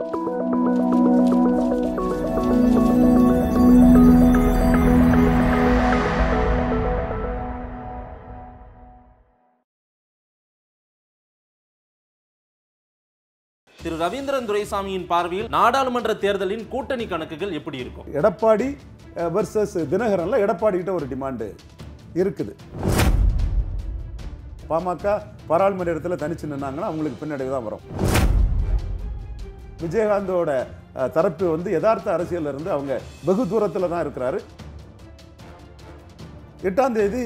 திரு ரவீந்திரன் துரைசாமியின் பார்வையில் நாடாளுமன்ற தேர்தலின் கூட்டணி கணக்குகள் எப்படி இருக்கும் எடப்பாடி வர்சஸ் தினகரன்ல எடப்பாடி கிட்ட ஒரு டிமாண்டு இருக்குது பாமக பாராளுமன்ற இடத்துல தனிச்சு நின்னாங்கன்னா அவங்களுக்கு பின்னடைவு தான் வரும் விஜயகாந்தோட தரப்பு வந்து யதார்த்த அரசியலில் இருந்து அவங்க வெகு தூரத்தில் தான் இருக்கிறாரு எட்டாம் தேதி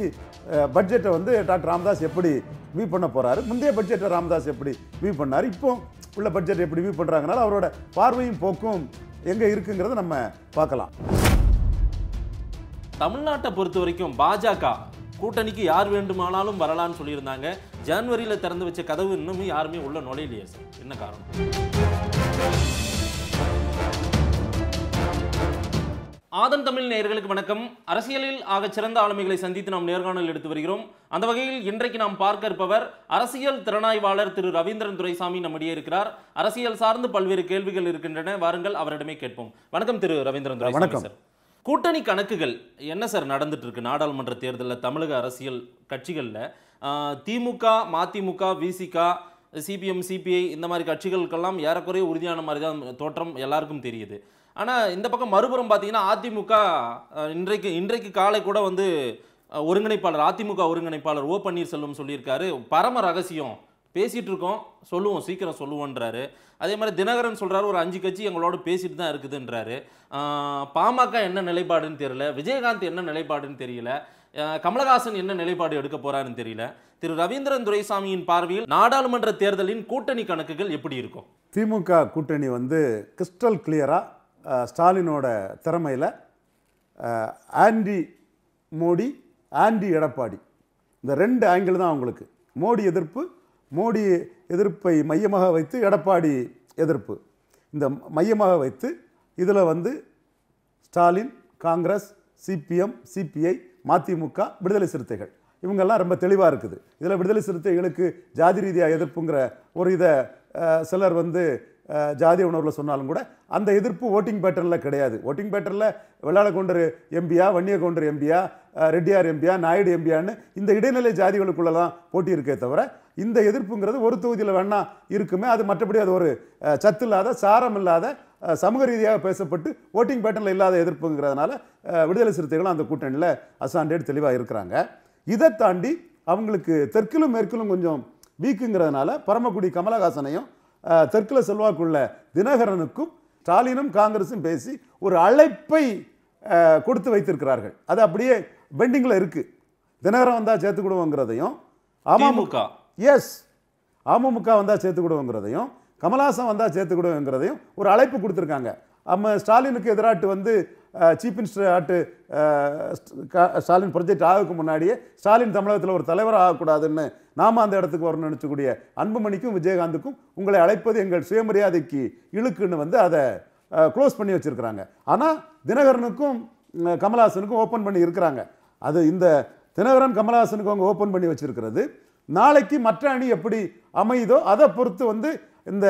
பட்ஜெட்டை வந்து டாக்டர் ராமதாஸ் எப்படி வீ பண்ண போகிறாரு முந்தைய பட்ஜெட்டை ராமதாஸ் எப்படி வீ பண்ணார் இப்போ உள்ள பட்ஜெட் எப்படி வீ பண்ணுறாங்கனால அவரோட பார்வையும் போக்கும் எங்கே இருக்குங்கிறத நம்ம பார்க்கலாம் தமிழ்நாட்டை பொறுத்த வரைக்கும் பாஜக கூட்டணிக்கு யார் வேண்டுமானாலும் வரலான்னு சொல்லியிருந்தாங்க ஜான்வரியில் திறந்து வச்ச கதவு இன்னும் யாருமே உள்ள நுழையிலையே சார் என்ன காரணம் ஆதன் தமிழ் நேயர்களுக்கு வணக்கம் அரசியலில் ஆக சிறந்த ஆளுமைகளை சந்தித்து நாம் நேர்காணல் எடுத்து வருகிறோம் அந்த வகையில் இன்றைக்கு நாம் பார்க்க இருப்பவர் அரசியல் திறனாய்வாளர் திரு ரவீந்திரன் துரைசாமி நம்மிடையே இருக்கிறார் அரசியல் சார்ந்து பல்வேறு கேள்விகள் இருக்கின்றன வாருங்கள் அவரிடமே கேட்போம் வணக்கம் திரு ரவீந்திரன் துரைசாமி சார் கூட்டணி கணக்குகள் என்ன சார் நடந்துட்டு இருக்கு நாடாளுமன்ற தேர்தலில் தமிழக அரசியல் கட்சிகளில் திமுக மதிமுக விசிகா சிபிஎம் சிபிஐ இந்த மாதிரி கட்சிகளுக்கெல்லாம் ஏறக்குறைய உறுதியான மாதிரி தான் தோற்றம் எல்லாருக்கும் தெரியுது ஆனால் இந்த பக்கம் மறுபுறம் பார்த்தீங்கன்னா அதிமுக இன்றைக்கு இன்றைக்கு காலை கூட வந்து ஒருங்கிணைப்பாளர் அதிமுக ஒருங்கிணைப்பாளர் ஓ பன்னீர்செல்வம் சொல்லியிருக்காரு பரம ரகசியம் பேசிகிட்டு இருக்கோம் சொல்லுவோம் சீக்கிரம் சொல்லுவோன்றாரு அதே மாதிரி தினகரன் சொல்கிறாரு ஒரு அஞ்சு கட்சி எங்களோட பேசிட்டு தான் இருக்குதுன்றாரு பாமக என்ன நிலைப்பாடுன்னு தெரியல விஜயகாந்த் என்ன நிலைப்பாடுன்னு தெரியல கமலஹாசன் என்ன நிலைப்பாடு எடுக்க போறாருன்னு தெரியல திரு ரவீந்திரன் துரைசாமியின் பார்வையில் நாடாளுமன்ற தேர்தலின் கூட்டணி கணக்குகள் எப்படி இருக்கும் திமுக கூட்டணி வந்து கிறிஸ்டல் கிளியராக ஸ்டாலினோட திறமையில் ஆண்டி மோடி ஆண்டி எடப்பாடி இந்த ரெண்டு ஆங்கிள் தான் அவங்களுக்கு மோடி எதிர்ப்பு மோடி எதிர்ப்பை மையமாக வைத்து எடப்பாடி எதிர்ப்பு இந்த மையமாக வைத்து இதில் வந்து ஸ்டாலின் காங்கிரஸ் சிபிஎம் சிபிஐ மதிமுக விடுதலை சிறுத்தைகள் இவங்கெல்லாம் ரொம்ப தெளிவாக இருக்குது இதில் விடுதலை சிறுத்தைகளுக்கு ஜாதி ரீதியாக எதிர்ப்புங்கிற ஒரு இதை சிலர் வந்து ஜாதி உணர்வில் சொன்னாலும் கூட அந்த எதிர்ப்பு ஓட்டிங் பேட்டர்னில் கிடையாது ஓட்டிங் பேட்டரில் வெள்ளாளக்கொண்டர் எம்பியா வன்னியக்கொண்டர் எம்பியா ரெட்டியார் எம்பியா நாயுடு எம்பியான்னு இந்த இடைநிலை ஜாதிகளுக்குள்ளே தான் போட்டி இருக்கே தவிர இந்த எதிர்ப்புங்கிறது ஒரு தொகுதியில் வேணால் இருக்குமே அது மற்றபடி அது ஒரு சத்து இல்லாத சாரம் இல்லாத சமூக ரீதியாக பேசப்பட்டு ஓட்டிங் பேட்டர்னில் இல்லாத எதிர்ப்புங்கிறதுனால விடுதலை சிறுத்தைகளும் அந்த கூட்டணியில் அசாண்டேட் தெளிவாக இருக்கிறாங்க இதை தாண்டி அவங்களுக்கு தெற்கிலும் மேற்கிலும் கொஞ்சம் வீக்குங்கிறதுனால பரமக்குடி கமலஹாசனையும் தெற்கில் செல்வாக்குள்ள தினகரனுக்கும் ஸ்டாலினும் காங்கிரஸும் பேசி ஒரு அழைப்பை கொடுத்து வைத்திருக்கிறார்கள் அது அப்படியே பெண்டிங்கில் இருக்குது தினகரன் வந்தால் சேர்த்துக்கிடுவோங்கிறதையும் அமமுக எஸ் அமமுக வந்தால் சேர்த்துக்கிடுவோங்கிறதையும் கமலாசன் வந்தால் சேர்த்துக்கிடுவோங்கிறதையும் ஒரு அழைப்பு கொடுத்துருக்காங்க நம்ம ஸ்டாலினுக்கு எதிராட்டு வந்து சீஃப் மினிஸ்டர் ஆட்டு ஸ்டாலின் ப்ரொஜெக்ட் ஆகுக்கு முன்னாடியே ஸ்டாலின் தமிழகத்தில் ஒரு தலைவர் ஆகக்கூடாதுன்னு நாம் அந்த இடத்துக்கு வரணும்னு நினச்சக்கூடிய அன்புமணிக்கும் விஜயகாந்துக்கும் உங்களை அழைப்பது எங்கள் சுயமரியாதைக்கு இழுக்குன்னு வந்து அதை க்ளோஸ் பண்ணி வச்சுருக்கிறாங்க ஆனால் தினகரனுக்கும் கமல்ஹாசனுக்கும் ஓப்பன் பண்ணி இருக்கிறாங்க அது இந்த தினகரன் கமல்ஹாசனுக்கு அவங்க ஓப்பன் பண்ணி வச்சுருக்கிறது நாளைக்கு மற்ற அணி எப்படி அமையுதோ அதை பொறுத்து வந்து இந்த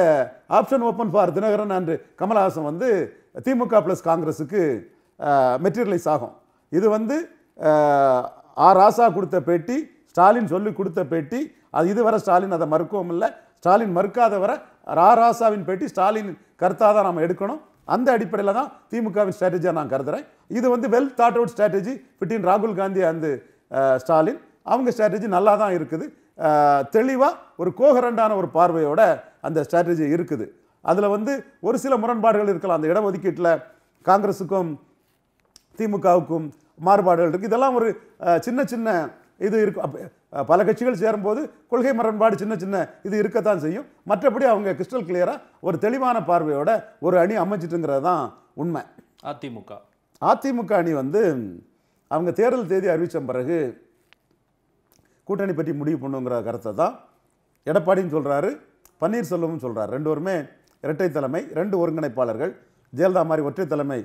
ஆப்ஷன் ஓப்பன் ஃபார் தினகரன் அன்று கமல்ஹாசன் வந்து திமுக ப்ளஸ் காங்கிரஸுக்கு மெட்டீரியலைஸ் ஆகும் இது வந்து ஆ ராசா கொடுத்த பேட்டி ஸ்டாலின் சொல்லி கொடுத்த பேட்டி அது இதுவரை ஸ்டாலின் அதை மறுக்கவும் இல்லை ஸ்டாலின் மறுக்காதவரை ரா ராசாவின் பேட்டி ஸ்டாலின் கருத்தாக தான் நாம் எடுக்கணும் அந்த அடிப்படையில் தான் திமுகவின் ஸ்ட்ராட்டஜியாக நான் கருதுகிறேன் இது வந்து well thought out strategy between ராகுல் காந்தி அண்டு ஸ்டாலின் அவங்க ஸ்ட்ராட்டஜி நல்லா தான் இருக்குது தெளிவாக ஒரு கோஹரண்டான ஒரு பார்வையோட அந்த ஸ்ட்ராட்டஜி இருக்குது அதில் வந்து ஒரு சில முரண்பாடுகள் இருக்கலாம் அந்த இடஒதுக்கீட்டில் காங்கிரஸுக்கும் திமுகவுக்கும் மாறுபாடுகள் இருக்குது இதெல்லாம் ஒரு சின்ன சின்ன இது இருக்கும் பல கட்சிகள் சேரும்போது கொள்கை முரண்பாடு சின்ன சின்ன இது இருக்கத்தான் செய்யும் மற்றபடி அவங்க கிறிஸ்டல் கிளியராக ஒரு தெளிவான பார்வையோட ஒரு அணி அமைச்சிட்டுங்கிறது தான் உண்மை அதிமுக அதிமுக அணி வந்து அவங்க தேர்தல் தேதி அறிவித்த பிறகு கூட்டணி பற்றி முடிவு பண்ணுங்கிற கருத்தை தான் எடப்பாடின்னு சொல்கிறாரு பன்னீர்செல்வம்னு சொல்கிறார் ரெண்டு பேருமே இரட்டை தலைமை ரெண்டு ஒருங்கிணைப்பாளர்கள் ஜெயலலிதா மாதிரி ஒற்றை தலைமை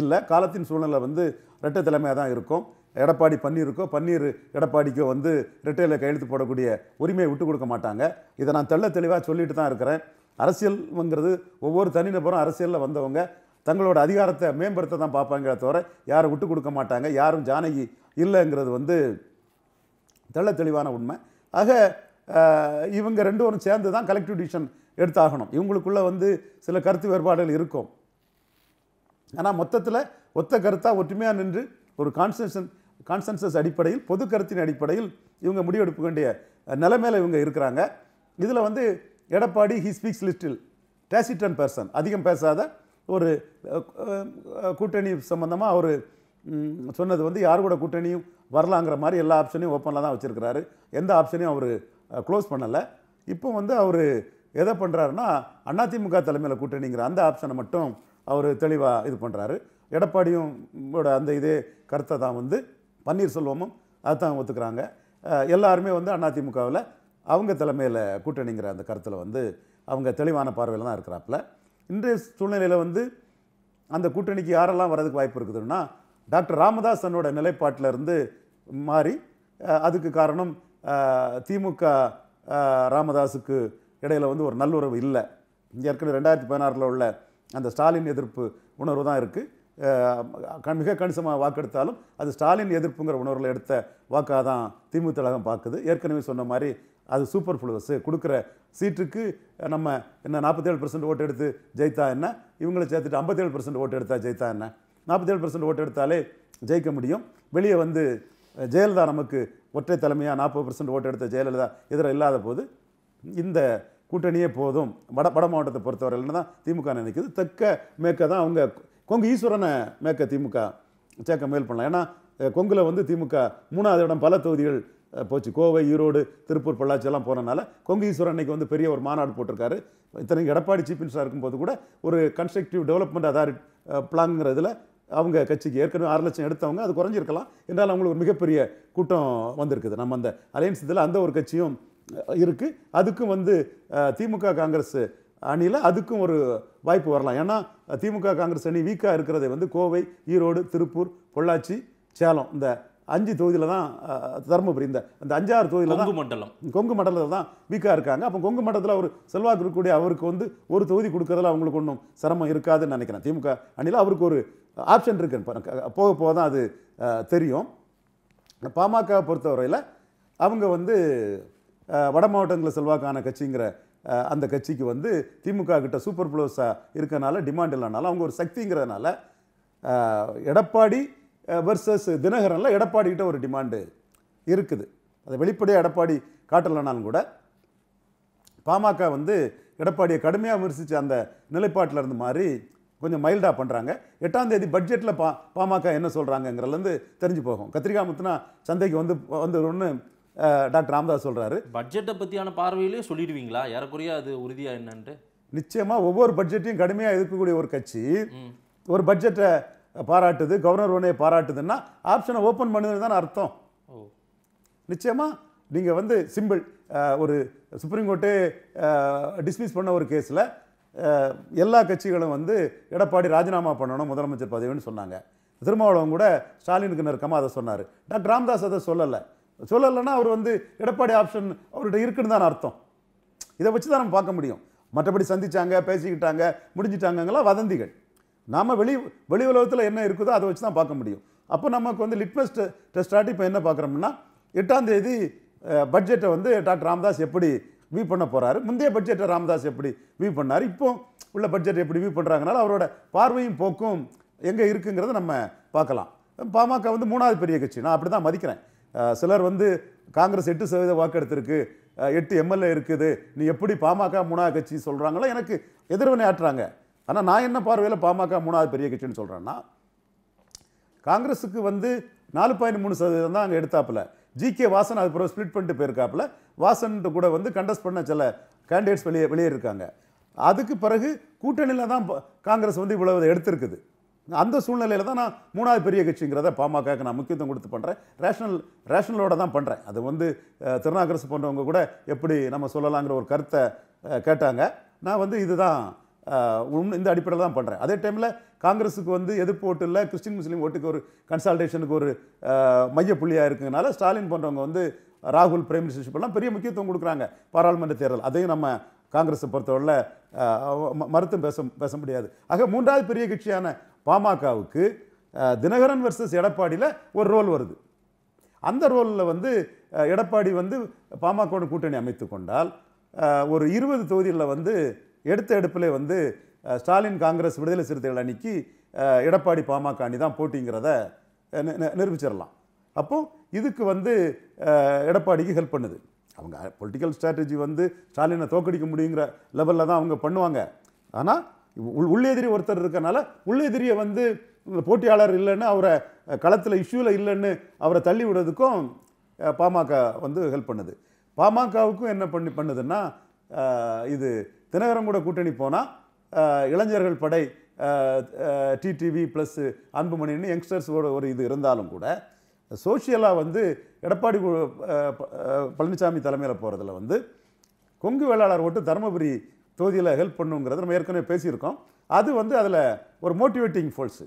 இல்லை காலத்தின் சூழ்நிலை வந்து ரெட்டை தலைமையாக தான் இருக்கும் எடப்பாடி பன்னீருக்கோ பன்னீர் எடப்பாடிக்கோ வந்து ரெட்டையில் கையெழுத்து போடக்கூடிய உரிமையை விட்டு கொடுக்க மாட்டாங்க இதை நான் தெள்ள தெளிவாக சொல்லிட்டு தான் இருக்கிறேன் அரசியல்ங்கிறது ஒவ்வொரு தனிநபரும் அரசியலில் வந்தவங்க தங்களோட அதிகாரத்தை மேம்படுத்த தான் பார்ப்பாங்களே தவிர யாரும் விட்டு கொடுக்க மாட்டாங்க யாரும் ஜானகி இல்லைங்கிறது வந்து தெள்ள தெளிவான உண்மை ஆக இவங்க ரெண்டு பேரும் சேர்ந்து தான் கலெக்டிவ் டிஷன் எடுத்தாகணும் இவங்களுக்குள்ளே வந்து சில கருத்து வேறுபாடுகள் இருக்கும் ஆனால் மொத்தத்தில் ஒத்த கருத்தாக ஒற்றுமையாக நின்று ஒரு கான்சன்சன் கான்சன்சஸ் அடிப்படையில் பொது கருத்தின் அடிப்படையில் இவங்க முடிவெடுக்க வேண்டிய நிலைமையில் இவங்க இருக்கிறாங்க இதில் வந்து எடப்பாடி ஹி ஸ்பீக்ஸ் லிஸ்டில் டேசிட்டன் பர்சன் அதிகம் பேசாத ஒரு கூட்டணி சம்மந்தமாக அவர் சொன்னது வந்து யார் கூட கூட்டணியும் வரலாங்கிற மாதிரி எல்லா ஆப்ஷனையும் ஓப்பனில் தான் வச்சுருக்கிறாரு எந்த ஆப்ஷனையும் அவர் க்ளோஸ் பண்ணலை இப்போ வந்து அவர் எதை பண்ணுறாருன்னா அதிமுக தலைமையில் கூட்டணிங்கிற அந்த ஆப்ஷனை மட்டும் அவர் தெளிவாக இது பண்ணுறாரு எடப்பாடியும் அந்த இதே கருத்தை தான் வந்து பன்னீர்செல்வமும் தான் ஒத்துக்கிறாங்க எல்லாருமே வந்து அதிமுகவில் அவங்க தலைமையில் கூட்டணிங்கிற அந்த கருத்தில் வந்து அவங்க தெளிவான பார்வையில் தான் இருக்கிறாப்புல இன்றைய சூழ்நிலையில் வந்து அந்த கூட்டணிக்கு யாரெல்லாம் வர்றதுக்கு வாய்ப்பு இருக்குதுன்னா டாக்டர் ராமதாஸ் தன்னோட நிலைப்பாட்டில் இருந்து மாறி அதுக்கு காரணம் திமுக ராமதாஸுக்கு இடையில் வந்து ஒரு நல்லுறவு இல்லை ஏற்கனவே ரெண்டாயிரத்தி பதினாறில் உள்ள அந்த ஸ்டாலின் எதிர்ப்பு உணர்வு தான் இருக்குது மிக கணிசமாக வாக்கெடுத்தாலும் அது ஸ்டாலின் எதிர்ப்புங்கிற உணர்வில் எடுத்த வாக்காக தான் திமுக தலகம் பார்க்குது ஏற்கனவே சொன்ன மாதிரி அது சூப்பர் ஃப்ளூவஸு கொடுக்குற சீட்டுக்கு நம்ம என்ன நாற்பத்தேழு பர்சன்ட் ஓட்டு எடுத்து ஜெயித்தா என்ன இவங்களை சேர்த்துட்டு ஐம்பத்தேழு பர்சன்ட் ஓட்டு எடுத்தால் ஜெயித்தா என்ன நாற்பத்தேழு பர்சன்ட் ஓட்டு எடுத்தாலே ஜெயிக்க முடியும் வெளியே வந்து ஜெயலலிதா நமக்கு ஒற்றை தலைமையாக நாற்பது பர்சன்ட் ஓட்டு எடுத்த ஜெயலலிதா எதிராக இல்லாத போது இந்த கூட்டணியே போதும் வட வட மாவட்டத்தை பொறுத்தவரை தான் திமுக நினைக்குது தெற்க மேற்க தான் அவங்க கொங்கு ஈஸ்வரனை மேற்க திமுக சேர்க்க முயல் பண்ணலாம் ஏன்னா கொங்கில் வந்து திமுக மூணாவது இடம் பல தொகுதிகள் போச்சு கோவை ஈரோடு திருப்பூர் பொள்ளாச்சி எல்லாம் போனனால கொங்கு ஈஸ்வரன் அன்னைக்கு வந்து பெரிய ஒரு மாநாடு போட்டிருக்காரு இத்தனைக்கு எடப்பாடி சீஃப் மினிஸ்டராக இருக்கும்போது கூட ஒரு கன்ஸ்ட்ரக்டிவ் டெவலப்மெண்ட் அதாரிட் பிளாங்கிறதுல அவங்க கட்சிக்கு ஏற்கனவே ஆறு லட்சம் எடுத்தவங்க அது குறைஞ்சிருக்கலாம் என்றாலும் அவங்களுக்கு ஒரு மிகப்பெரிய கூட்டம் வந்திருக்குது நம்ம அந்த அலையன்ஸ் இதில் அந்த ஒரு கட்சியும் இருக்குது அதுக்கும் வந்து திமுக காங்கிரஸ் அணியில் அதுக்கும் ஒரு வாய்ப்பு வரலாம் ஏன்னா திமுக காங்கிரஸ் அணி வீக்காக இருக்கிறதே வந்து கோவை ஈரோடு திருப்பூர் பொள்ளாச்சி சேலம் இந்த அஞ்சு தொகுதியில் தான் தருமபுரி இந்த அந்த அஞ்சாறு தொகுதியில் தான் மண்டலம் கொங்கு மண்டலத்தில் தான் வீக்காக இருக்காங்க அப்போ கொங்கு மண்டலத்தில் அவர் செல்வாக்கு இருக்கக்கூடிய அவருக்கு வந்து ஒரு தொகுதி கொடுக்கறதுல அவங்களுக்கு ஒன்றும் சிரமம் இருக்காதுன்னு நினைக்கிறேன் திமுக அணியில் அவருக்கு ஒரு ஆப்ஷன் இருக்கு போக போக தான் அது தெரியும் பாமக பொறுத்தவரையில் அவங்க வந்து வட மாவட்டங்களில் செல்வாக்கான கட்சிங்கிற அந்த கட்சிக்கு வந்து திமுக கிட்ட சூப்பர் ப்ளோஸாக இருக்கனால டிமாண்ட் இல்லைனால அவங்க ஒரு சக்திங்கிறதுனால எடப்பாடி வர்சஸ் தினகரனில் எடப்பாடிக்கிட்ட ஒரு டிமாண்டு இருக்குது அதை வெளிப்படையாக எடப்பாடி காட்டலைனாலும் கூட பாமக வந்து எடப்பாடியை கடுமையாக விமர்சித்த அந்த நிலைப்பாட்டில் இருந்து மாதிரி கொஞ்சம் மைல்டாக பண்ணுறாங்க எட்டாம் தேதி பட்ஜெட்டில் பா பாமக என்ன சொல்கிறாங்கங்கிறதுலேருந்து தெரிஞ்சு போகும் கத்திரிக்காய் முத்துனா சந்தைக்கு வந்து வந்து ஒன்று டாக்டர் ராமதாஸ் சொல்கிறாரு பட்ஜெட்டை பற்றியான பார்வையிலேயே சொல்லிடுவீங்களா ஏறக்குறைய அது உறுதியாக என்னன்ட்டு நிச்சயமாக ஒவ்வொரு பட்ஜெட்டையும் கடுமையாக எதிர்க்கக்கூடிய ஒரு கட்சி ஒரு பட்ஜெட்டை பாராட்டுது கவர்னர் உடனே பாராட்டுதுன்னா ஆப்ஷனை ஓப்பன் பண்ணுதுன்னு தான் அர்த்தம் நிச்சயமாக நீங்கள் வந்து சிம்பிள் ஒரு சுப்ரீம் கோர்ட்டு டிஸ்மிஸ் பண்ண ஒரு கேஸில் எல்லா கட்சிகளும் வந்து எடப்பாடி ராஜினாமா பண்ணணும் முதலமைச்சர் பதவின்னு சொன்னாங்க திருமாவளவன் கூட ஸ்டாலினுக்கு நெருக்கமாக அதை சொன்னார் டாக்டர் ராமதாஸ் அதை சொல்லலை சொல்லலைன்னா அவர் வந்து எடப்பாடி ஆப்ஷன் அவர்கிட்ட இருக்குன்னு தான் அர்த்தம் இதை வச்சு தான் நம்ம பார்க்க முடியும் மற்றபடி சந்தித்தாங்க பேசிக்கிட்டாங்க முடிஞ்சிட்டாங்கங்களா வதந்திகள் நாம் வெளி வெளி உலகத்தில் என்ன இருக்குதோ அதை வச்சு தான் பார்க்க முடியும் அப்போ நமக்கு வந்து லிட்மஸ் டெஸ்டாட்டி இப்போ என்ன பார்க்குறோம்னா எட்டாம் தேதி பட்ஜெட்டை வந்து டாக்டர் ராமதாஸ் எப்படி வியூ பண்ண போகிறாரு முந்தைய பட்ஜெட்டை ராமதாஸ் எப்படி வியூ பண்ணார் இப்போ உள்ள பட்ஜெட் எப்படி வியூ பண்ணுறாங்கனால அவரோட பார்வையும் போக்கும் எங்கே இருக்குங்கிறத நம்ம பார்க்கலாம் பாமக வந்து மூணாவது பெரிய கட்சி நான் அப்படி தான் மதிக்கிறேன் சிலர் வந்து காங்கிரஸ் எட்டு சதவீத எடுத்திருக்கு எட்டு எம்எல்ஏ இருக்குது நீ எப்படி பாமக மூணாவது கட்சி சொல்கிறாங்களோ எனக்கு எதிர்வினை ஆட்டுறாங்க ஆனால் நான் என்ன பார்வையில் பாமக மூணாவது பெரிய கட்சின்னு சொல்கிறேன்னா காங்கிரஸுக்கு வந்து நாலு பாயிண்ட் மூணு சதவீதம் தான் அங்கே எடுத்தாப்புல ஜிகே வாசன் அது பிறகு ஸ்ப்ளிட் பண்ணிட்டு போயிருக்காப்புல வாசன்ட்டு கூட வந்து கண்டஸ்ட் பண்ண சில கேண்டிடேட்ஸ் வெளியே வெளியே இருக்காங்க அதுக்கு பிறகு கூட்டணியில் தான் காங்கிரஸ் வந்து இவ்வளவு எடுத்திருக்குது அந்த சூழ்நிலையில் தான் நான் மூணாவது பெரிய கட்சிங்கிறத பாமகக்கு நான் முக்கியத்துவம் கொடுத்து பண்ணுறேன் ரேஷனல் ரேஷனலோட தான் பண்ணுறேன் அது வந்து திருநாகரசு போன்றவங்க கூட எப்படி நம்ம சொல்லலாங்கிற ஒரு கருத்தை கேட்டாங்க நான் வந்து இதுதான் இந்த அடிப்படையில் தான் பண்ணுறேன் அதே டைமில் காங்கிரஸுக்கு வந்து எதிர்ப்பு ஓட்டு இல்லை கிறிஸ்டின் முஸ்லீம் ஓட்டுக்கு ஒரு கன்சல்டேஷனுக்கு ஒரு மையப்புள்ளியாக இருக்குதுனால ஸ்டாலின் போன்றவங்க வந்து ராகுல் பிரைம் மினிஸ்டர்ஷிப்லாம் பெரிய முக்கியத்துவம் கொடுக்குறாங்க பாராளுமன்ற தேர்தல் அதையும் நம்ம காங்கிரஸை பொறுத்தவரையில் மறுத்தும் பேச பேச முடியாது ஆக மூன்றாவது பெரிய கட்சியான பாமகவுக்கு தினகரன் வர்சஸ் எடப்பாடியில் ஒரு ரோல் வருது அந்த ரோலில் வந்து எடப்பாடி வந்து பாமகவோட கூட்டணி அமைத்து கொண்டால் ஒரு இருபது தொகுதிகளில் வந்து எடுத்த எடுப்பில் வந்து ஸ்டாலின் காங்கிரஸ் விடுதலை சிறுத்தைகள் அணிக்கு எடப்பாடி பாமக அணி தான் போட்டிங்கிறத நிரூபிச்சிடலாம் அப்போது இதுக்கு வந்து எடப்பாடிக்கு ஹெல்ப் பண்ணுது அவங்க பொலிட்டிக்கல் ஸ்ட்ராட்டஜி வந்து ஸ்டாலினை தோக்கடிக்க முடியுங்கிற லெவலில் தான் அவங்க பண்ணுவாங்க ஆனால் உள் உள்ளெதிரி ஒருத்தர் இருக்கனால உள்ளெதிரியை வந்து போட்டியாளர் இல்லைன்னு அவரை களத்தில் இஷ்யூவில் இல்லைன்னு அவரை தள்ளி விடுறதுக்கும் பாமக வந்து ஹெல்ப் பண்ணுது பாமகவுக்கும் என்ன பண்ணி பண்ணுதுன்னா இது தினகரம் கூட கூட்டணி போனால் இளைஞர்கள் படை டிடிவி ப்ளஸ் அன்புமணின்னு யங்ஸ்டர்ஸோட ஒரு இது இருந்தாலும் கூட சோஷியலாக வந்து எடப்பாடி பழனிசாமி தலைமையில் போகிறதுல வந்து கொங்கு வேளாளர் ஓட்டு தருமபுரி தொகுதியில் ஹெல்ப் பண்ணுங்கிறது நம்ம ஏற்கனவே பேசியிருக்கோம் அது வந்து அதில் ஒரு மோட்டிவேட்டிங் ஃபோர்ஸு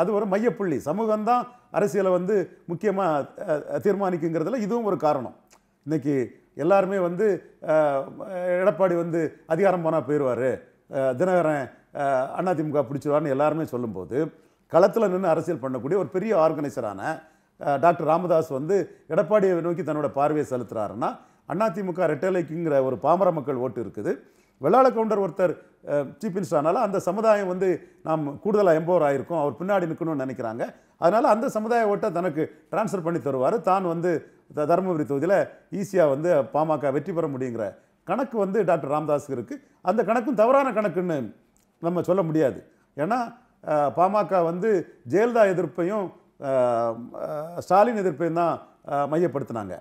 அது ஒரு மையப்புள்ளி சமூகம் தான் அரசியலை வந்து முக்கியமாக தீர்மானிக்குங்கிறதுல இதுவும் ஒரு காரணம் இன்றைக்கி எல்லாருமே வந்து எடப்பாடி வந்து அதிகாரம் போனால் போயிடுவார் தினகரன் அதிமுக பிடிச்சிருவார்னு எல்லாருமே சொல்லும்போது களத்தில் நின்று அரசியல் பண்ணக்கூடிய ஒரு பெரிய ஆர்கனைசரான டாக்டர் ராமதாஸ் வந்து எடப்பாடியை நோக்கி தன்னோட பார்வையை செலுத்துகிறாருன்னா அதிமுக ரெட்டலைக்குங்கிற ஒரு பாமர மக்கள் ஓட்டு இருக்குது வெள்ளாள கவுண்டர் ஒருத்தர் சீஃப் மினிஸ்டர்னால அந்த சமுதாயம் வந்து நாம் கூடுதலாக எம்பவர் ஆகிருக்கோம் அவர் பின்னாடி நிற்கணும்னு நினைக்கிறாங்க அதனால் அந்த சமுதாய ஓட்டை தனக்கு டிரான்ஸ்ஃபர் பண்ணி தருவார் தான் வந்து தருமபுரி தொகுதியில் ஈஸியாக வந்து பாமக வெற்றி பெற முடியுங்கிற கணக்கு வந்து டாக்டர் ராம்தாஸுக்கு இருக்குது அந்த கணக்கும் தவறான கணக்குன்னு நம்ம சொல்ல முடியாது ஏன்னா பாமக வந்து ஜெயலலிதா எதிர்ப்பையும் ஸ்டாலின் எதிர்ப்பையும் தான் மையப்படுத்தினாங்க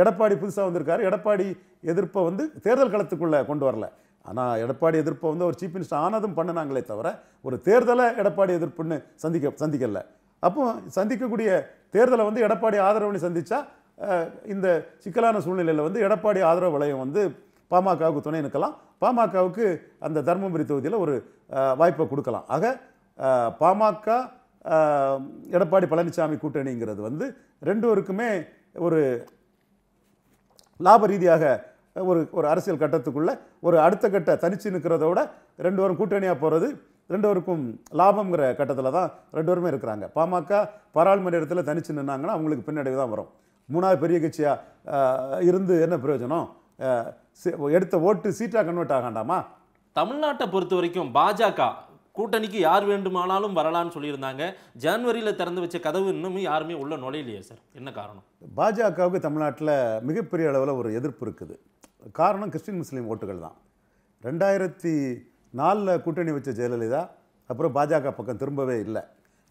எடப்பாடி புதுசாக வந்திருக்காரு எடப்பாடி எதிர்ப்பை வந்து தேர்தல் களத்துக்குள்ளே கொண்டு வரல ஆனால் எடப்பாடி எதிர்ப்பை வந்து ஒரு சீஃப் மினிஸ்டர் ஆனதும் பண்ணினாங்களே தவிர ஒரு தேர்தலை எடப்பாடி எதிர்ப்புன்னு சந்திக்க சந்திக்கலை அப்போ சந்திக்கக்கூடிய தேர்தலை வந்து எடப்பாடி ஆதரவுன்னு சந்தித்தா இந்த சிக்கலான சூழ்நிலையில் வந்து எடப்பாடி ஆதரவு வளையம் வந்து பாமகவுக்கு துணை நிற்கலாம் பாமகவுக்கு அந்த தருமபுரி தொகுதியில் ஒரு வாய்ப்பை கொடுக்கலாம் ஆக பாமக எடப்பாடி பழனிசாமி கூட்டணிங்கிறது வந்து ரெண்டு ஒரு லாப ரீதியாக ஒரு ஒரு அரசியல் கட்டத்துக்குள்ளே ஒரு அடுத்த கட்ட தனிச்சு நிற்கிறதோட ரெண்டு பேரும் கூட்டணியாக போகிறது ரெண்டு பேருக்கும் லாபங்கிற கட்டத்தில் தான் ரெண்டு பேருமே இருக்கிறாங்க பாமக பாராளுமன்ற இடத்துல தனிச்சு நின்னாங்கன்னா அவங்களுக்கு பின்னடைவு தான் வரும் மூணாவது பெரிய கட்சியாக இருந்து என்ன பிரயோஜனம் எடுத்த ஓட்டு சீட்டாக கன்வெர்ட் ஆகாண்டாமா தமிழ்நாட்டை பொறுத்த வரைக்கும் பாஜக கூட்டணிக்கு யார் வேண்டுமானாலும் வரலான்னு சொல்லியிருந்தாங்க ஜனவரியில் திறந்து வச்ச கதவு இன்னும் யாருமே உள்ள நுழையிலையே சார் என்ன காரணம் பாஜகவுக்கு தமிழ்நாட்டில் மிகப்பெரிய அளவில் ஒரு எதிர்ப்பு இருக்குது காரணம் கிறிஸ்டின் முஸ்லீம் ஓட்டுகள் தான் ரெண்டாயிரத்தி நாலில் கூட்டணி வச்ச ஜெயலலிதா அப்புறம் பாஜக பக்கம் திரும்பவே இல்லை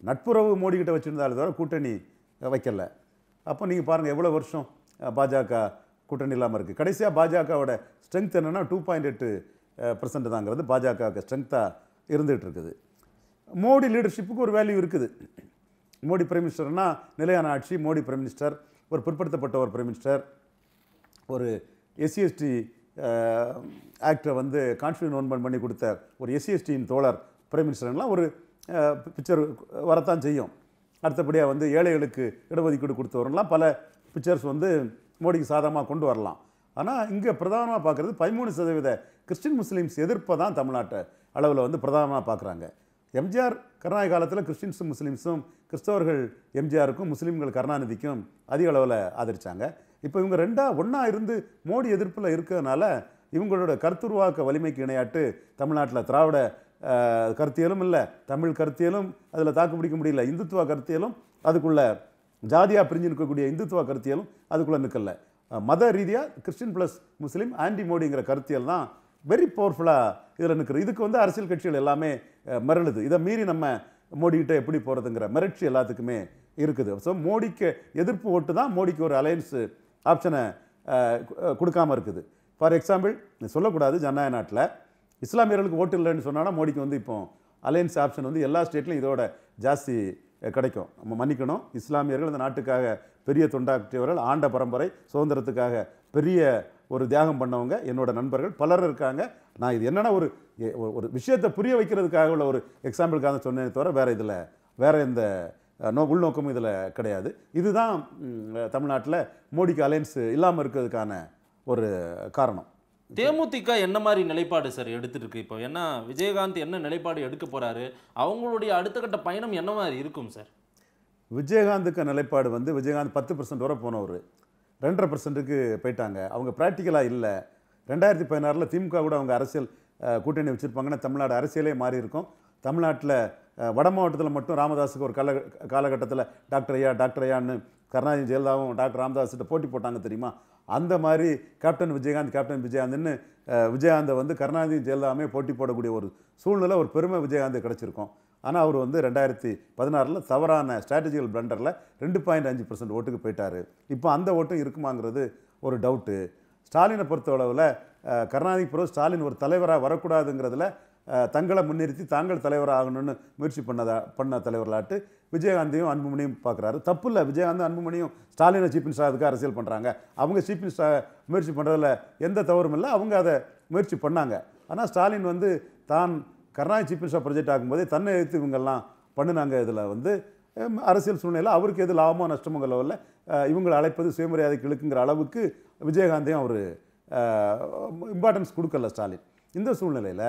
நட்புறவு மோடிக்கிட்ட வச்சுருந்தாலும் தவிர கூட்டணி வைக்கல அப்போ நீங்கள் பாருங்கள் எவ்வளோ வருஷம் பாஜக கூட்டணி இல்லாமல் இருக்குது கடைசியாக பாஜகவோட ஸ்ட்ரென்த் என்னென்னா டூ பாயிண்ட் எட்டு பர்சன்ட் தாங்கிறது பாஜகவுக்கு ஸ்ட்ரென்த்தாக இருந்துகிட்டு இருக்குது மோடி லீடர்ஷிப்புக்கு ஒரு வேல்யூ இருக்குது மோடி பிரைம் மினிஸ்டர்னால் நிலையான ஆட்சி மோடி பிரைம் மினிஸ்டர் ஒரு பிற்படுத்தப்பட்ட ஒரு பிரைம் மினிஸ்டர் ஒரு எஸ்சிஎஸ்டி e ஆக்டரை வந்து கான்ஸ்டியூன் நோன்பன் பண்ணி கொடுத்த ஒரு எஸ்சிஎஸ்டியின் e தோழர் பிரைம் மினிஸ்டர்லாம் ஒரு பிக்சர் வரத்தான் செய்யும் அடுத்தபடியாக வந்து ஏழைகளுக்கு இடஒதுக்கீடு கொடுத்தவரெல்லாம் பல பிக்சர்ஸ் வந்து மோடிக்கு சாதகமாக கொண்டு வரலாம் ஆனால் இங்கே பிரதானமாக பார்க்குறது பதிமூணு சதவீத கிறிஸ்டின் முஸ்லீம்ஸ் எதிர்ப்பை தான் தமிழ்நாட்டை அளவில் வந்து பிரதானமாக பார்க்குறாங்க எம்ஜிஆர் கருணாநிதி காலத்தில் கிறிஸ்டின்ஸும் முஸ்லீம்ஸும் கிறிஸ்தவர்கள் எம்ஜிஆருக்கும் முஸ்லீம்கள் கருணாநிதிக்கும் அதிக அளவில் ஆதரித்தாங்க இப்போ இவங்க ரெண்டாக ஒன்றா இருந்து மோடி எதிர்ப்பில் இருக்கிறதுனால இவங்களோட கருத்துருவாக்க வலிமைக்கு இணையாட்டு தமிழ்நாட்டில் திராவிட கருத்தியலும் இல்லை தமிழ் கருத்தியலும் அதில் தாக்கு பிடிக்க முடியல இந்துத்துவ கருத்தியலும் அதுக்குள்ளே ஜாதியாக பிரிஞ்சு நிற்கக்கூடிய இந்துத்துவ கருத்தியலும் அதுக்குள்ளே நிற்கல மத ரீதியாக கிறிஸ்டின் ப்ளஸ் முஸ்லீம் ஆண்டி மோடிங்கிற கருத்தியல் தான் வெரி பவர்ஃபுல்லாக இதில் நிற்கிறது இதுக்கு வந்து அரசியல் கட்சிகள் எல்லாமே மிரளுது இதை மீறி நம்ம மோடிக்கிட்ட எப்படி போகிறதுங்கிற மிரட்சி எல்லாத்துக்குமே இருக்குது ஸோ மோடிக்கு எதிர்ப்பு ஓட்டு தான் மோடிக்கு ஒரு அலையன்ஸு ஆப்ஷனை கொடுக்காமல் இருக்குது ஃபார் எக்ஸாம்பிள் சொல்லக்கூடாது ஜனநாயக நாட்டில் இஸ்லாமியர்களுக்கு ஓட்டு இல்லைன்னு சொன்னாலும் மோடிக்கு வந்து இப்போ அலையன்ஸ் ஆப்ஷன் வந்து எல்லா ஸ்டேட்லையும் இதோட ஜாஸ்தி கிடைக்கும் நம்ம மன்னிக்கணும் இஸ்லாமியர்கள் இந்த நாட்டுக்காக பெரிய தொண்டாற்றியவர்கள் ஆண்ட பரம்பரை சுதந்திரத்துக்காக பெரிய ஒரு தியாகம் பண்ணவங்க என்னோட நண்பர்கள் பலர் இருக்காங்க நான் இது என்னென்னா ஒரு ஒரு விஷயத்தை புரிய வைக்கிறதுக்காக உள்ள ஒரு எக்ஸாம்பிளுக்காக சொன்னேன் தவிர வேறு இதில் வேறு எந்த நோ உள்நோக்கமும் இதில் கிடையாது இதுதான் தமிழ்நாட்டில் மோடிக்கு அலையன்ஸ் இல்லாமல் இருக்கிறதுக்கான ஒரு காரணம் தேமுதிக என்ன மாதிரி நிலைப்பாடு சார் எடுத்துட்டு இருக்கு இப்போ ஏன்னா விஜயகாந்த் என்ன நிலைப்பாடு எடுக்க போகிறாரு அவங்களுடைய அடுத்த கட்ட பயணம் என்ன மாதிரி இருக்கும் சார் விஜயகாந்துக்கு நிலைப்பாடு வந்து விஜயகாந்த் பத்து பர்சன்ட் வரை போனவர் ரெண்டரை பர்சன்ட்டுக்கு போயிட்டாங்க அவங்க ப்ராக்டிக்கலாக இல்லை ரெண்டாயிரத்தி பதினாறில் திமுக கூட அவங்க அரசியல் கூட்டணி வச்சுருப்பாங்கன்னா தமிழ்நாடு அரசியலே மாறி இருக்கும் தமிழ்நாட்டில் வட மாவட்டத்தில் மட்டும் ராமதாஸுக்கு ஒரு கால காலகட்டத்தில் டாக்டர் ஐயா டாக்டர் ஐயான்னு கருணாநிதி ஜெயலலிதாவும் டாக்டர் ராமதாஸ்கிட்ட போட்டி போட்டாங்க தெரியுமா அந்த மாதிரி கேப்டன் விஜயகாந்த் கேப்டன் விஜயகாந்த்னு விஜயகாந்தை வந்து கருணாநிதி ஜெயலலிதாவே போட்டி போடக்கூடிய ஒரு சூழ்நிலை ஒரு பெருமை விஜயகாந்த் கிடச்சிருக்கோம் ஆனால் அவர் வந்து ரெண்டாயிரத்தி பதினாறில் தவறான ஸ்ட்ராட்டஜிக்கல் பிளண்டரில் ரெண்டு பாயிண்ட் அஞ்சு பர்சன்ட் ஓட்டுக்கு போயிட்டார் இப்போ அந்த ஓட்டும் இருக்குமாங்கிறது ஒரு டவுட்டு ஸ்டாலினை பொறுத்த அளவில் கருணாநிதி பிறகு ஸ்டாலின் ஒரு தலைவராக வரக்கூடாதுங்கிறதுல தங்களை முன்னிறுத்தி தாங்கள் தலைவராகணும்னு முயற்சி பண்ணதா பண்ண தலைவர்களாட்டு விஜயகாந்தையும் அன்புமணியும் பார்க்குறாரு தப்பு இல்லை விஜயகாந்தும் அன்புமணியும் ஸ்டாலினை சீஃப் மினிஸ்டராக அரசியல் பண்ணுறாங்க அவங்க சீஃப் மினிஸ்டர் முயற்சி பண்ணுறதுல எந்த தவறும் இல்லை அவங்க அதை முயற்சி பண்ணாங்க ஆனால் ஸ்டாலின் வந்து தான் கருணாநிதி சீஃப் மினிஸ்டர் ப்ரொஜெக்ட் ஆகும்போதே தன்னை எடுத்து இவங்கெல்லாம் பண்ணினாங்க இதில் வந்து அரசியல் சூழ்நிலை அவருக்கு எது லாபமோ நஷ்டமோ லெவலில் இவங்களை அழைப்பது சுயமரியாதைக்கு இழுக்குங்கிற அளவுக்கு விஜயகாந்தையும் அவர் இம்பார்ட்டன்ஸ் கொடுக்கல ஸ்டாலின் இந்த சூழ்நிலையில்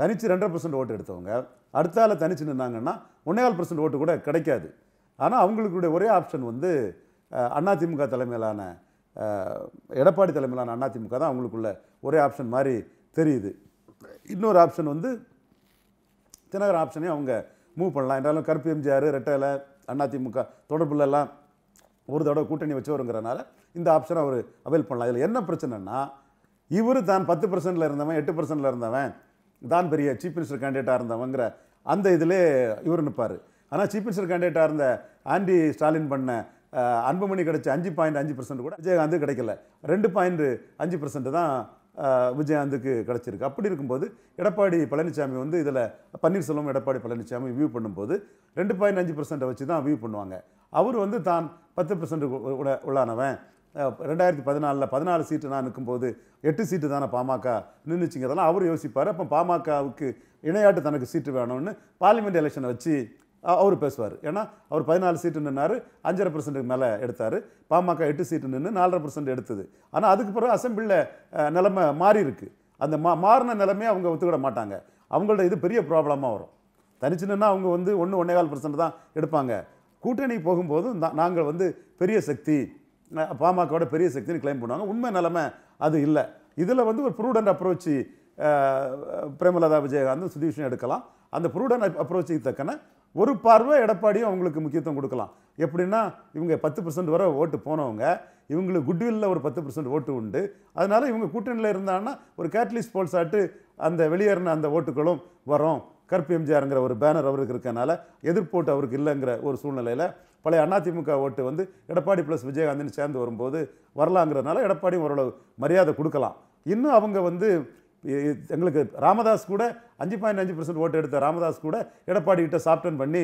தனித்து ரெண்டரை பர்சன்ட் ஓட்டு எடுத்தவங்க அடுத்த ஆள் தனிச்சு நின்னாங்கன்னா ஒன்னேகால் பர்சன்ட் ஓட்டு கூட கிடைக்காது ஆனால் அவங்களுக்குடைய ஒரே ஆப்ஷன் வந்து அதிமுக தலைமையிலான எடப்பாடி தலைமையிலான அதிமுக தான் அவங்களுக்குள்ள ஒரே ஆப்ஷன் மாதிரி தெரியுது இன்னொரு ஆப்ஷன் வந்து தினகர் ஆப்ஷனையும் அவங்க மூவ் பண்ணலாம் என்றாலும் கருப்பு எம்ஜிஆர் ரெட்டையில் அதிமுக தொடர்புலலாம் ஒரு தடவை கூட்டணி வச்சவருங்கிறனால இந்த ஆப்ஷனை அவர் அவைல் பண்ணலாம் இதில் என்ன பிரச்சனைனா இவர் தான் பத்து பர்சன்டில் இருந்தவன் எட்டு பர்சன்டில் இருந்தவன் தான் பெரிய சீஃப் மினிஸ்டர் கேண்டிடேட்டாக இருந்தவங்கிற அந்த இதில் இவர் நிற்பார் ஆனால் சீஃப் மினிஸ்டர் கேண்டிடேட்டாக இருந்த ஆண்டி ஸ்டாலின் பண்ண அன்புமணி கிடைச்ச அஞ்சு பாயிண்ட் அஞ்சு பர்சன்ட் கூட விஜயகாந்து கிடைக்கல ரெண்டு பாயிண்ட் அஞ்சு பர்சன்ட் தான் விஜயகாந்துக்கு கிடச்சிருக்கு அப்படி இருக்கும்போது எடப்பாடி பழனிசாமி வந்து இதில் பன்னீர்செல்வம் எடப்பாடி பழனிசாமி வியூ பண்ணும்போது ரெண்டு பாயிண்ட் அஞ்சு பர்சன்ட்டை வச்சு தான் வியூ பண்ணுவாங்க அவர் வந்து தான் பத்து பர்சன்ட் உள்ளானவன் ரெண்டாயிரத்தி பதினாலில் பதினாலு சீட்டு நான் நிற்கும்போது எட்டு சீட்டு தானே பாமக நின்றுச்சிங்க அதெல்லாம் அவர் யோசிப்பார் அப்போ பாமகவுக்கு இணையாட்டு தனக்கு சீட்டு வேணும்னு பார்லிமெண்ட் எலெக்ஷனை வச்சு அவர் பேசுவார் ஏன்னா அவர் பதினாலு சீட்டு நின்னார் அஞ்சரை பர்சன்ட்டுக்கு மேலே எடுத்தார் பாமக எட்டு சீட்டு நின்று நாலரை பர்சன்ட் எடுத்தது ஆனால் அதுக்கு பிறகு அசம்பிளியில் நிலமை மாறி இருக்குது அந்த மா மாறின நிலைமையை அவங்க ஒத்துக்கிட மாட்டாங்க அவங்கள்ட்ட இது பெரிய ப்ராப்ளமாக வரும் தனிச்சுன்னா அவங்க வந்து ஒன்று ஒன்றே கால் பர்சன்ட் தான் எடுப்பாங்க கூட்டணி போகும்போதும் நாங்கள் வந்து பெரிய சக்தி பாமகவோட பெரிய சக்தின்னு கிளைம் பண்ணுவாங்க உண்மை நிலமை அது இல்லை இதில் வந்து ஒரு ப்ரூடன்ட் அப்ரோச் பிரேமலதா விஜயகாந்த் சுதீஷும் எடுக்கலாம் அந்த ப்ரூடன் அப்ரோச்சுக்கு தக்கன ஒரு பார்வை எடப்பாடியும் அவங்களுக்கு முக்கியத்துவம் கொடுக்கலாம் எப்படின்னா இவங்க பத்து பர்சன்ட் வரை ஓட்டு போனவங்க இவங்களுக்கு குட்வில்ல ஒரு பத்து பர்சன்ட் ஓட்டு உண்டு அதனால் இவங்க கூட்டணியில் இருந்தாங்கன்னா ஒரு கேட்லிஸ்ட் போல் ஆட்டு அந்த வெளியேறின அந்த ஓட்டுகளும் வரும் கர்பி எம்ஜிஆருங்கிற ஒரு பேனர் அவருக்கு இருக்கனால எதிர்ப்போட்டு அவருக்கு இல்லைங்கிற ஒரு சூழ்நிலையில் பழைய அதிமுக ஓட்டு வந்து எடப்பாடி ப்ளஸ் விஜயகாந்தின்னு சேர்ந்து வரும்போது வரலாங்கிறதுனால எடப்பாடியும் ஓரளவு மரியாதை கொடுக்கலாம் இன்னும் அவங்க வந்து எங்களுக்கு ராமதாஸ் கூட அஞ்சு பாயிண்ட் அஞ்சு பர்சன்ட் ஓட்டு எடுத்த ராமதாஸ் கூட எடப்பாடி கிட்ட சாப்டன் பண்ணி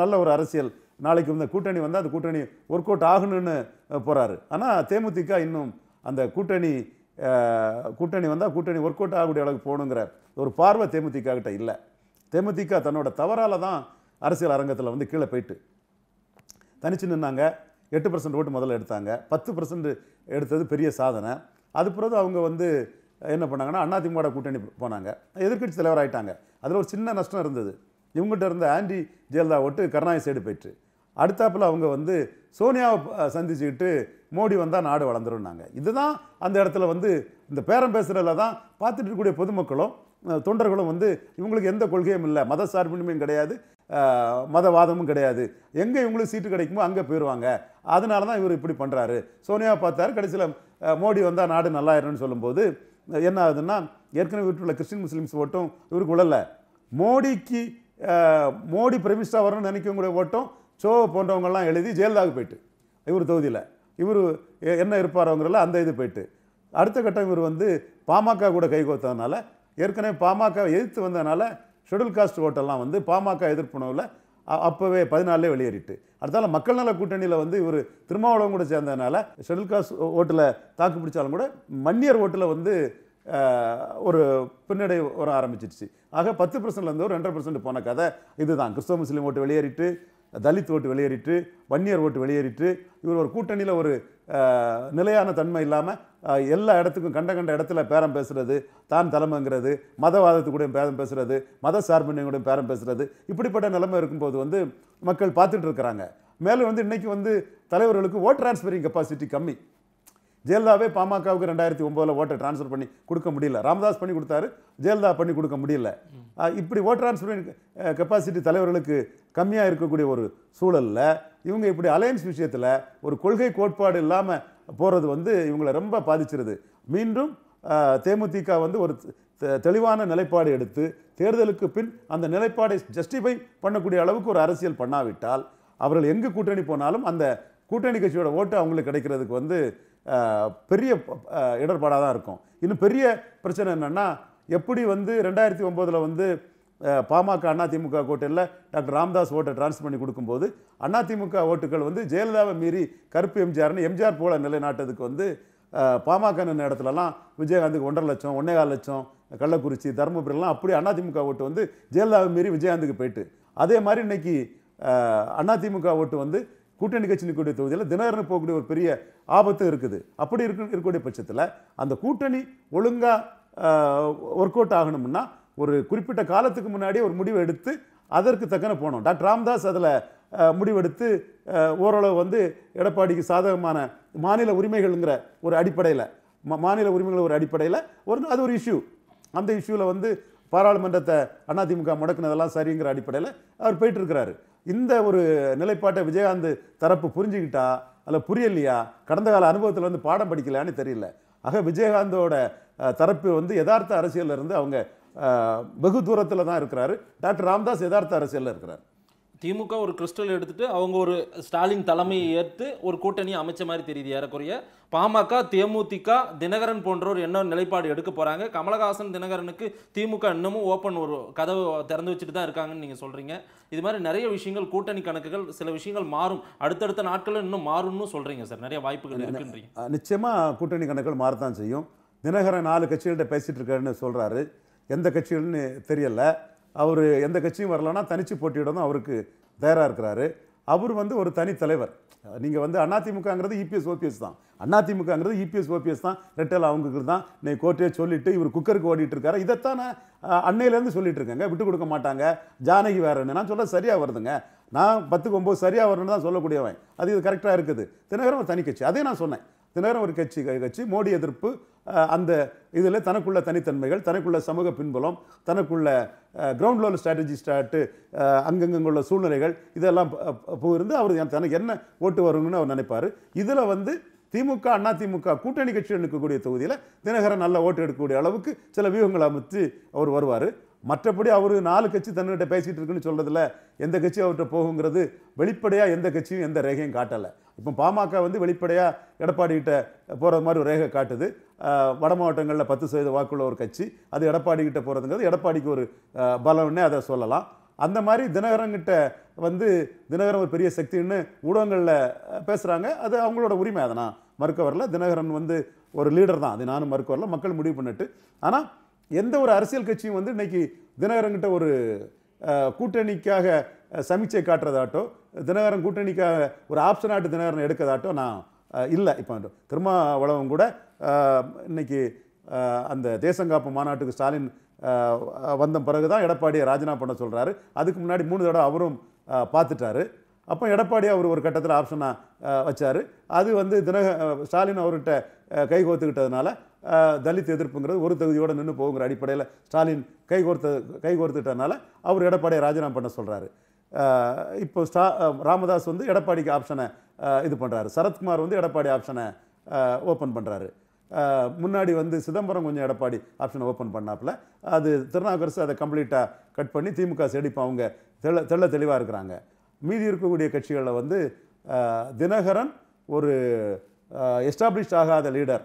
நல்ல ஒரு அரசியல் நாளைக்கு வந்து கூட்டணி வந்தால் அந்த கூட்டணி ஒர்க் அவுட் ஆகணும்னு போகிறாரு ஆனால் தேமுதிக இன்னும் அந்த கூட்டணி கூட்டணி வந்தால் கூட்டணி ஒர்க் அவுட் ஆகக்கூடிய அளவுக்கு போகணுங்கிற ஒரு பார்வை தேமுதிக கிட்ட இல்லை தேமுதிக தன்னோட தவறால் தான் அரசியல் அரங்கத்தில் வந்து கீழே போயிட்டு தனிச்சு நின்னாங்க எட்டு பர்சன்ட் ஓட்டு முதல்ல எடுத்தாங்க பத்து பர்சன்ட் எடுத்தது பெரிய சாதனை அது பிறகு அவங்க வந்து என்ன பண்ணாங்கன்னா அண்ணாதிமுக கூட்டணி போனாங்க எதிர்கட்சி தலைவர் ஆகிட்டாங்க அதில் ஒரு சின்ன நஷ்டம் இருந்தது இவங்ககிட்ட இருந்த ஆண்டி ஜெயலலிதா ஓட்டு கருணாநிதி சைடு போயிட்டு அடுத்தாப்பில் அவங்க வந்து சோனியாவை சந்திச்சுக்கிட்டு மோடி வந்தால் நாடு வளர்ந்துருன்னாங்க இதுதான் அந்த இடத்துல வந்து இந்த பேரம் பேசுகிறதில் தான் பார்த்துட்டு இருக்கக்கூடிய பொதுமக்களும் தொண்டர்களும் வந்து இவங்களுக்கு எந்த கொள்கையும் இல்லை மத சார்பின்மையும் கிடையாது மதவாதமும் கிடையாது எங்கே இவங்களுக்கு சீட்டு கிடைக்குமோ அங்கே போயிடுவாங்க அதனால தான் இவர் இப்படி பண்ணுறாரு சோனியா பார்த்தார் கடைசியில் மோடி வந்தால் நாடு நல்லாயிருன்னு சொல்லும்போது என்ன ஆகுதுன்னா ஏற்கனவே வீட்டுள்ள கிறிஸ்டின் முஸ்லீம்ஸ் ஓட்டும் இவருக்கு விழலை மோடிக்கு மோடி பிரமிஷ்டாக வரணும்னு நினைக்கவங்களுடைய ஓட்டம் சோ போன்றவங்கெல்லாம் எழுதி ஜெயலலிதாக போயிட்டு இவர் தொகுதியில் இவர் என்ன இருப்பார் அந்த இது போயிட்டு அடுத்த கட்டம் இவர் வந்து பாமக கூட கோத்ததுனால ஏற்கனவே பாமக எதிர்த்து வந்ததுனால ஷெடியூல் காஸ்ட் ஓட்டெல்லாம் வந்து பாமக எதிர்ப்புணவில் அப்போவே பதினாலே வெளியேறிட்டு அடுத்தால மக்கள் நல கூட்டணியில் வந்து இவர் திருமாவளவன் கூட சேர்ந்ததுனால ஷெடியூல் காஸ்ட் ஓட்டில் தாக்கு பிடிச்சாலும் கூட மன்னியர் ஓட்டில் வந்து ஒரு பின்னடை வர ஆரம்பிச்சிருச்சு ஆக பத்து பர்சன்ட்லேருந்து ஒரு ரெண்டரை பர்சன்ட் போன கதை இதுதான் கிறிஸ்தவ முஸ்லீம் ஓட்டு வெளியேறிட்டு தலித் ஓட்டு வெளியேறிட்டு வன்னியர் ஓட்டு வெளியேறிட்டு இவர் ஒரு கூட்டணியில் ஒரு நிலையான தன்மை இல்லாமல் எல்லா இடத்துக்கும் கண்ட கண்ட இடத்துல பேரம் பேசுகிறது தான் தலைமைங்கிறது மதவாதத்துக்கூடையும் பேரம் பேசுகிறது மத சார்பின்மையோடையும் பேரம் பேசுகிறது இப்படிப்பட்ட நிலைமை இருக்கும்போது வந்து மக்கள் பார்த்துட்டு இருக்கிறாங்க மேலும் வந்து இன்றைக்கி வந்து தலைவர்களுக்கு ஓட் டிரான்ஸ்ஃபரிங் கெப்பாசிட்டி கம்மி ஜெயலலிதாவே பாமகவுக்கு ரெண்டாயிரத்தி ஒம்போதில் ஓட்டை டிரான்ஸ்ஃபர் பண்ணி கொடுக்க முடியல ராமதாஸ் பண்ணி கொடுத்தாரு ஜெயலலிதா பண்ணி கொடுக்க முடியல இப்படி ஓட் டிரான்ஸ்ஃபர் கெப்பாசிட்டி தலைவர்களுக்கு கம்மியாக இருக்கக்கூடிய ஒரு சூழலில் இவங்க இப்படி அலையன்ஸ் விஷயத்தில் ஒரு கொள்கை கோட்பாடு இல்லாமல் போகிறது வந்து இவங்களை ரொம்ப பாதிச்சிருது மீண்டும் தேமுதிக வந்து ஒரு தெளிவான நிலைப்பாடு எடுத்து தேர்தலுக்கு பின் அந்த நிலைப்பாடை ஜஸ்டிஃபை பண்ணக்கூடிய அளவுக்கு ஒரு அரசியல் பண்ணாவிட்டால் அவர்கள் எங்கு கூட்டணி போனாலும் அந்த கூட்டணி கட்சியோட ஓட்டு அவங்களுக்கு கிடைக்கிறதுக்கு வந்து பெரிய இடர்பாடாக தான் இருக்கும் இன்னும் பெரிய பிரச்சனை என்னென்னா எப்படி வந்து ரெண்டாயிரத்தி ஒம்போதில் வந்து பாமக அதிமுக கோட்டையில் டாக்டர் ராம்தாஸ் ஓட்டை ட்ரான்ஸ் பண்ணி கொடுக்கும்போது அதிமுக ஓட்டுகள் வந்து ஜெயலலிதாவை மீறி கருப்பு எம்ஜிஆர்னு எம்ஜிஆர் போல நிலைநாட்டதுக்கு வந்து பாமக நின்ற இடத்துலலாம் விஜயகாந்துக்கு ஒன்றரை லட்சம் ஒன்னேகால் லட்சம் கள்ளக்குறிச்சி தருமபுரியெல்லாம் அப்படி அதிமுக ஓட்டு வந்து ஜெயலலிதாவை மீறி விஜயகாந்துக்கு போயிட்டு அதே மாதிரி இன்னைக்கு அதிமுக ஓட்டு வந்து கூட்டணி கட்சி நிற்கக்கூடிய தொகுதியில் தினகரன் போகக்கூடிய ஒரு பெரிய ஆபத்து இருக்குது அப்படி இருக்கு இருக்கக்கூடிய பட்சத்தில் அந்த கூட்டணி ஒழுங்காக ஒர்க் அவுட் ஆகணும்னா ஒரு குறிப்பிட்ட காலத்துக்கு முன்னாடி ஒரு முடிவு எடுத்து அதற்கு தக்கன போனோம் டாக்டர் ராம்தாஸ் அதில் முடிவெடுத்து ஓரளவு வந்து எடப்பாடிக்கு சாதகமான மாநில உரிமைகள்ங்கிற ஒரு அடிப்படையில் மாநில உரிமைகள் ஒரு அடிப்படையில் ஒரு அது ஒரு இஷ்யூ அந்த இஷ்யூவில் வந்து பாராளுமன்றத்தை அதிமுக முடக்குனதெல்லாம் சரிங்கிற அடிப்படையில் அவர் போயிட்டுருக்கிறாரு இந்த ஒரு நிலைப்பாட்டை விஜயகாந்த் தரப்பு புரிஞ்சுக்கிட்டா அதில் புரியலையா கடந்த கால அனுபவத்தில் வந்து பாடம் படிக்கலையான்னு தெரியல ஆக விஜயகாந்தோட தரப்பு வந்து யதார்த்த அரசியலிருந்து அவங்க வெகு தூரத்தில் தான் இருக்கிறாரு டாக்டர் ராம்தாஸ் யதார்த்த அரசியலில் இருக்கிறார் திமுக ஒரு கிறிஸ்டல் எடுத்துட்டு அவங்க ஒரு ஸ்டாலின் தலைமையை ஏற்று ஒரு கூட்டணி அமைச்ச மாதிரி தெரியுது ஏறக்குறைய பாமக தேமுதிக தினகரன் போன்றோர் என்ன நிலைப்பாடு எடுக்க போகிறாங்க கமலஹாசன் தினகரனுக்கு திமுக இன்னமும் ஓப்பன் ஒரு கதவு திறந்து வச்சுட்டு தான் இருக்காங்கன்னு நீங்கள் சொல்கிறீங்க இது மாதிரி நிறைய விஷயங்கள் கூட்டணி கணக்குகள் சில விஷயங்கள் மாறும் அடுத்தடுத்த நாட்களில் இன்னும் மாறும்னு சொல்கிறீங்க சார் நிறைய வாய்ப்புகள் இருக்குன்றீங்க நிச்சயமாக கூட்டணி கணக்குகள் மாறத்தான் செய்யும் தினகரன் நாலு கட்சிகள்கிட்ட பேசிகிட்டு இருக்காருன்னு சொல்கிறாரு எந்த கட்சிகள்னு தெரியலை அவர் எந்த கட்சியும் வரலன்னா தனிச்சு போட்டியிடணும் அவருக்கு தயாராக இருக்கிறாரு அவர் வந்து ஒரு தனி தலைவர் நீங்கள் வந்து அதிமுகங்கிறது இபிஎஸ் e ஓபிஎஸ் தான் அதிமுகங்கிறது இபிஎஸ் e ஓபிஎஸ் தான் ரெட்டல் அவங்களுக்கு தான் நீ கோர்ட்டே சொல்லிட்டு இவர் குக்கருக்கு ஓடிட்டு இருக்காரு இதைத்தானே அன்னையிலேருந்து சொல்லிட்டு இருக்கேங்க விட்டு கொடுக்க மாட்டாங்க ஜானகி வேற என்ன நான் சொல்ல சரியாக வருதுங்க நான் பத்துக்கு ஒம்பது சரியாக வரணும்னு தான் சொல்லக்கூடியவன் அது இது கரெக்டாக இருக்குது தினகரம் தனி கட்சி அதே நான் சொன்னேன் தினகரன் ஒரு கட்சி கட்சி மோடி எதிர்ப்பு அந்த இதில் தனக்குள்ள தனித்தன்மைகள் தனக்குள்ள சமூக பின்புலம் தனக்குள்ள கிரவுண்ட் லெவல் ஸ்ட்ராட்டஜி ஸ்டார்ட்டு அங்கங்குள்ள சூழ்நிலைகள் இதெல்லாம் போயிருந்து அவர் தனக்கு என்ன ஓட்டு வருங்கன்னு அவர் நினைப்பார் இதில் வந்து திமுக அண்ணா திமுக கூட்டணி கட்சிகள் இருக்கக்கூடிய தொகுதியில் தினகரன் நல்ல ஓட்டு எடுக்கக்கூடிய அளவுக்கு சில வியூகங்களை அமைத்து அவர் வருவார் மற்றபடி அவர் நாலு கட்சி தன்னுகிட்ட பேசிகிட்டு இருக்குன்னு சொல்கிறதுல எந்த கட்சி அவர்கிட்ட போகுங்கிறது வெளிப்படையாக எந்த கட்சியும் எந்த ரேகையும் காட்டலை இப்போ பாமக வந்து வெளிப்படையாக எடப்பாடிக்கிட்ட போகிற மாதிரி ஒரு ரேகை காட்டுது வட மாவட்டங்களில் பத்து சதவீத வாக்குள்ள ஒரு கட்சி அது எடப்பாடிக்கிட்ட போகிறதுங்கிறது எடப்பாடிக்கு ஒரு பலம்னே அதை சொல்லலாம் அந்த மாதிரி தினகரங்கிட்ட வந்து தினகரன் ஒரு பெரிய சக்தின்னு ஊடகங்களில் பேசுகிறாங்க அது அவங்களோட உரிமை நான் மறுக்க வரல தினகரன் வந்து ஒரு லீடர் தான் அது நானும் மறுக்க வரல மக்கள் முடிவு பண்ணிட்டு ஆனால் எந்த ஒரு அரசியல் கட்சியும் வந்து இன்னைக்கு தினகரன்கிட்ட ஒரு கூட்டணிக்காக சமீட்சை காட்டுறதாட்டோ தினகரன் கூட்டணிக்காக ஒரு ஆப்ஷன் ஆட்டு தினகரன் எடுக்கிறதாட்டோ நான் இல்லை இப்போ திருமாவளவன் கூட இன்னைக்கு அந்த தேசங்காப்பு மாநாட்டுக்கு ஸ்டாலின் வந்த பிறகு தான் எடப்பாடியை ராஜினாமா பண்ண சொல்கிறாரு அதுக்கு முன்னாடி மூணு தடவை அவரும் பார்த்துட்டாரு அப்போ எடப்பாடி அவர் ஒரு கட்டத்தில் ஆப்ஷனாக வச்சார் அது வந்து தினக ஸ்டாலின் அவர்கிட்ட கைகோத்துக்கிட்டதுனால தலித் எதிர்ப்புங்கிறது ஒரு தகுதியோடு நின்று போகுங்கிற அடிப்படையில் ஸ்டாலின் கைகோர்த்து கைகோர்த்துட்டனால அவர் எடப்பாடியை ராஜினாமா பண்ண சொல்கிறாரு இப்போ ஸ்டா ராமதாஸ் வந்து எடப்பாடிக்கு ஆப்ஷனை இது பண்ணுறாரு சரத்குமார் வந்து எடப்பாடி ஆப்ஷனை ஓப்பன் பண்ணுறாரு முன்னாடி வந்து சிதம்பரம் கொஞ்சம் எடப்பாடி ஆப்ஷனை ஓப்பன் பண்ணாப்புல அது திருநாகரசு அதை கம்ப்ளீட்டாக கட் பண்ணி திமுக செடிப்பு அவங்க தெள்ள தெள்ள தெளிவாக இருக்கிறாங்க மீதி இருக்கக்கூடிய கட்சிகளில் வந்து தினகரன் ஒரு எஸ்டாப்ளிஷ் ஆகாத லீடர்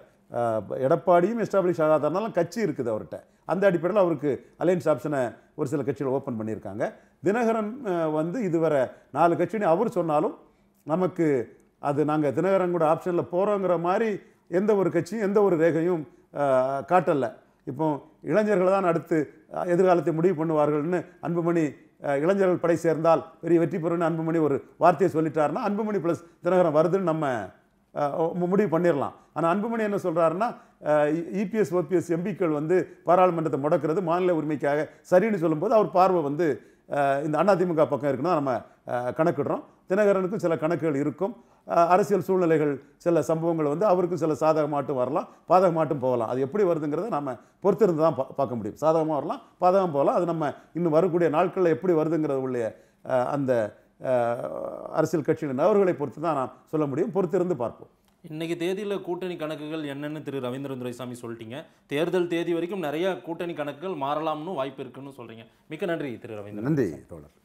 எடப்பாடியும் எஸ்டாப்ளிஷ் ஆகாதனாலும் கட்சி இருக்குது அவர்கிட்ட அந்த அடிப்படையில் அவருக்கு அலையன்ஸ் ஆப்ஷனை ஒரு சில கட்சிகள் ஓப்பன் பண்ணியிருக்காங்க தினகரன் வந்து இதுவரை நாலு கட்சின்னு அவர் சொன்னாலும் நமக்கு அது நாங்கள் தினகரன் கூட ஆப்ஷனில் போகிறோங்கிற மாதிரி எந்த ஒரு கட்சியும் எந்த ஒரு ரேகையும் காட்டலை இப்போ இளைஞர்கள் தான் அடுத்து எதிர்காலத்தை முடிவு பண்ணுவார்கள்னு அன்புமணி இளைஞர்கள் படை சேர்ந்தால் பெரிய வெற்றி பெறும்னு அன்புமணி ஒரு வார்த்தையை சொல்லிட்டாருன்னா அன்புமணி ப்ளஸ் தினகரன் வருதுன்னு நம்ம முடிவு பண்ணிடலாம் ஆனால் அன்புமணி என்ன சொல்கிறாருன்னா இபிஎஸ் ஓபிஎஸ் எம்பிக்கள் வந்து பாராளுமன்றத்தை முடக்கிறது மாநில உரிமைக்காக சரின்னு சொல்லும்போது அவர் பார்வை வந்து இந்த அதிமுக பக்கம் இருக்குன்னு நம்ம கணக்கிடுறோம் தினகரனுக்கும் சில கணக்குகள் இருக்கும் அரசியல் சூழ்நிலைகள் சில சம்பவங்கள் வந்து அவருக்கும் சில சாதகமாட்டும் வரலாம் பாதகமாட்டும் போகலாம் அது எப்படி வருதுங்கிறத நம்ம பொறுத்திருந்து தான் பா பார்க்க முடியும் சாதகமாக வரலாம் பாதகம் போகலாம் அது நம்ம இன்னும் வரக்கூடிய நாட்களில் எப்படி வருதுங்கிறது உள்ள அந்த அரசியல் கட்சியின் நபர்களை பொறுத்து தான் நான் சொல்ல முடியும் பொறுத்திருந்து பார்ப்போம் இன்னைக்கு தேதியில் கூட்டணி கணக்குகள் என்னென்னு திரு ரவீந்திரன் துரைசாமி சொல்லிட்டீங்க தேர்தல் தேதி வரைக்கும் நிறைய கூட்டணி கணக்குகள் மாறலாம்னு வாய்ப்பு இருக்குன்னு சொல்கிறீங்க மிக்க நன்றி திரு ரவீந்திரன் நன்றி தோழர்